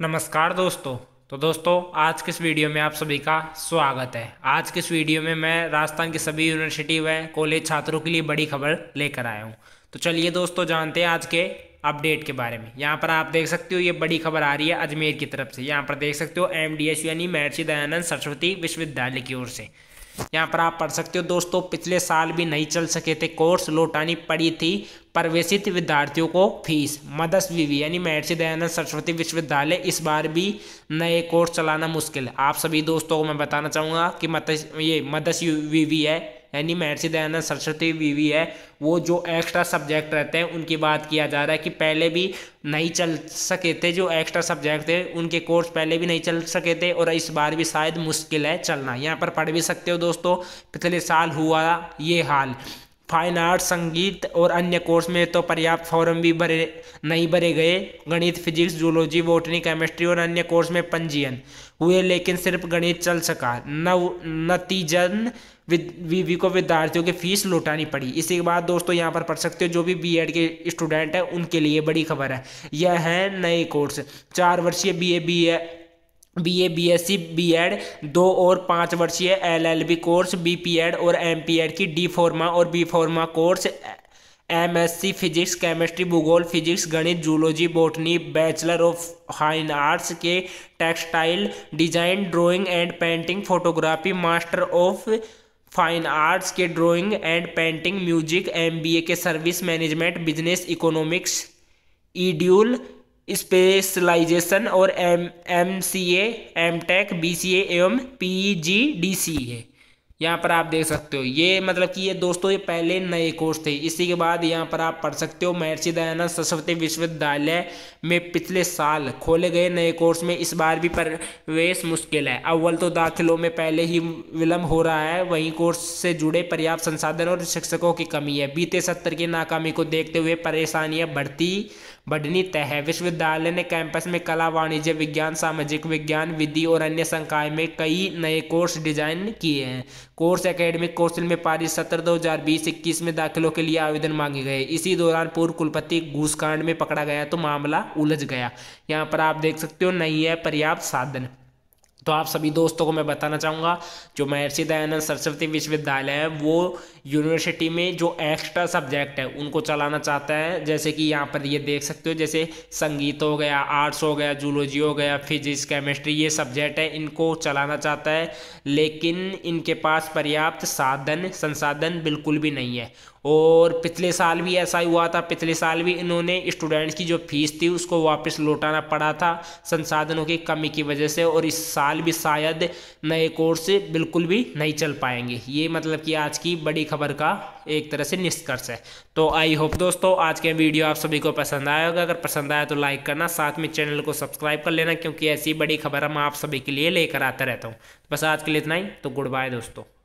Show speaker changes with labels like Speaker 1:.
Speaker 1: नमस्कार दोस्तों तो दोस्तों आज किस वीडियो में आप सभी का स्वागत है आज किस वीडियो में मैं राजस्थान की सभी यूनिवर्सिटी व कॉलेज छात्रों के लिए बड़ी खबर लेकर आया हूँ तो चलिए दोस्तों जानते हैं आज के अपडेट के बारे में यहाँ पर आप देख सकते हो ये बड़ी खबर आ रही है अजमेर की तरफ से यहाँ पर देख सकते हो एम यानी महर्षि दयानंद सरस्वती विश्वविद्यालय की ओर से यहाँ पर आप पढ़ सकते हो दोस्तों पिछले साल भी नहीं चल सके थे कोर्स लौटानी पड़ी थी प्रवेशित विद्यार्थियों को फीस मदस वीवी यानी महर्षि दयानंद सरस्वती विश्वविद्यालय इस बार भी नए कोर्स चलाना मुश्किल है आप सभी दोस्तों को मैं बताना चाहूँगा कि मत ये मदस वीवी है यानी महर्षि दयानंद सरस्वती वीवी है वो जो एक्स्ट्रा सब्जेक्ट रहते हैं उनकी बात किया जा रहा है कि पहले भी नहीं चल सके थे जो एक्स्ट्रा सब्जेक्ट थे उनके कोर्स पहले भी नहीं चल सके थे और इस बार भी शायद मुश्किल है चलना यहाँ पर पढ़ भी सकते हो दोस्तों पिछले साल हुआ ये हाल फाइन आर्ट संगीत और अन्य कोर्स में तो पर्याप्त फॉर्म भी भरे नहीं भरे गए गणित फिजिक्स जूलॉजी बोटनी केमिस्ट्री और अन्य कोर्स में पंजीयन हुए लेकिन सिर्फ गणित चल सका नव नतीजन वीवी को विद्यार्थियों की फीस लौटानी पड़ी इसी के बाद दोस्तों यहाँ पर पढ़ सकते हो जो भी बीएड के स्टूडेंट हैं उनके लिए बड़ी खबर है यह है नए कोर्स चार वर्षीय BA BA BA BSc BEd दो और पाँच वर्षीय एलएलबी कोर्स बीपीएड और एमपीएड की डी फॉर्मा और B pharma course MSc physics chemistry भूगोल फिजिक्स गणित zoology botany bachelor of fine arts के textile design drawing and painting photography master of fine arts के drawing and painting music MBA के service management business economics ईड्यूल specialization और M M C M tech B C एवं P G D C ए यहाँ पर आप देख सकते हो ये मतलब कि ये दोस्तों ये पहले नए कोर्स थे इसी के बाद यहाँ पर आप पढ़ सकते हो महर्षि दयानंद सरस्वती विश्वविद्यालय में पिछले साल खोले गए नए कोर्स में इस बार भी प्रवेश मुश्किल है अव्वल तो दाखिलों में पहले ही विलम्ब हो रहा है वहीं कोर्स से जुड़े पर्याप्त संसाधन और शिक्षकों की कमी है बीते सत्र की नाकामी को देखते हुए परेशानियाँ बढ़ती बढ़नी तय है विश्वविद्यालय ने कैंपस में कला वाणिज्य विज्ञान सामाजिक विज्ञान विधि और अन्य संकाय में कई नए कोर्स डिजाइन किए हैं कोर्स एकेडमिक कौंसिल में पारित सत्र दो हज़ार बीस इक्कीस में दाखिलों के लिए आवेदन मांगे गए इसी दौरान पूर्व कुलपति घूसकांड में पकड़ा गया तो मामला उलझ गया यहाँ पर आप देख सकते हो नहीं है पर्याप्त साधन तो आप सभी दोस्तों को मैं बताना चाहूँगा जो महर्षि दयानंद सरस्वती विश्वविद्यालय है वो यूनिवर्सिटी में जो एक्स्ट्रा सब्जेक्ट है उनको चलाना चाहता है जैसे कि यहाँ पर ये देख सकते हो जैसे संगीत हो गया आर्ट्स हो गया जूलॉजी हो गया फिजिक्स केमिस्ट्री ये सब्जेक्ट है इनको चलाना चाहता है लेकिन इनके पास पर्याप्त साधन संसाधन बिल्कुल भी नहीं है और पिछले साल भी ऐसा ही हुआ था पिछले साल भी इन्होंने स्टूडेंट्स की जो फीस थी उसको वापस लौटाना पड़ा था संसाधनों की कमी की वजह से और इस साल साल भी शायद नए कोर्स बिल्कुल भी नहीं चल पाएंगे ये मतलब कि आज की बड़ी खबर का एक तरह से निष्कर्ष है तो आई होप दोस्तों आज के वीडियो आप सभी को पसंद आया होगा अगर पसंद आया तो लाइक करना साथ में चैनल को सब्सक्राइब कर लेना क्योंकि ऐसी बड़ी खबर हम आप सभी के लिए लेकर आते रहता हूँ बस आज के लिए इतना ही तो गुड बाय दोस्तों